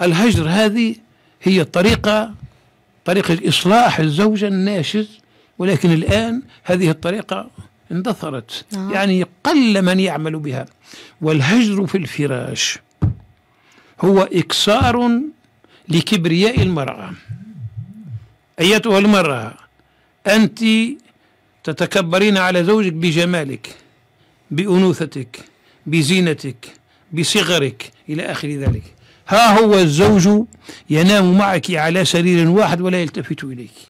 الهجر هذه هي طريقة طريقة إصلاح الزوجة الناشز ولكن الآن هذه الطريقة اندثرت آه. نعم. يعني قل من يعمل بها والهجر في الفراش هو إكسار لكبرياء المرأة أيتها المرأة أنت تتكبرين على زوجك بجمالك بأنوثتك بزينتك بصغرك إلى آخر ذلك ها هو الزوج ينام معك على سرير واحد ولا يلتفت إليك